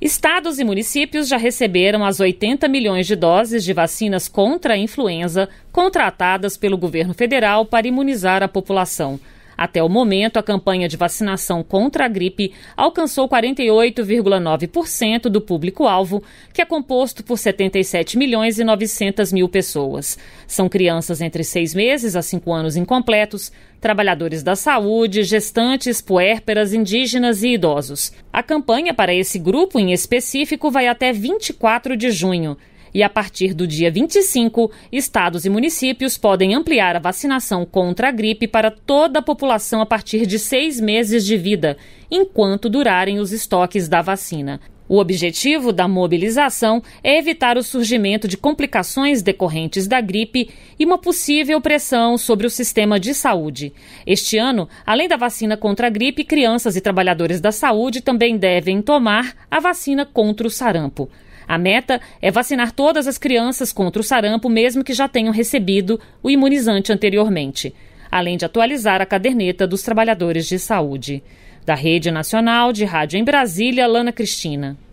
Estados e municípios já receberam as 80 milhões de doses de vacinas contra a influenza contratadas pelo governo federal para imunizar a população. Até o momento, a campanha de vacinação contra a gripe alcançou 48,9% do público-alvo, que é composto por 77 milhões e 900 mil pessoas. São crianças entre seis meses a cinco anos incompletos, trabalhadores da saúde, gestantes, puérperas, indígenas e idosos. A campanha para esse grupo em específico vai até 24 de junho. E a partir do dia 25, estados e municípios podem ampliar a vacinação contra a gripe para toda a população a partir de seis meses de vida, enquanto durarem os estoques da vacina. O objetivo da mobilização é evitar o surgimento de complicações decorrentes da gripe e uma possível pressão sobre o sistema de saúde. Este ano, além da vacina contra a gripe, crianças e trabalhadores da saúde também devem tomar a vacina contra o sarampo. A meta é vacinar todas as crianças contra o sarampo, mesmo que já tenham recebido o imunizante anteriormente, além de atualizar a caderneta dos trabalhadores de saúde. Da Rede Nacional de Rádio em Brasília, Lana Cristina.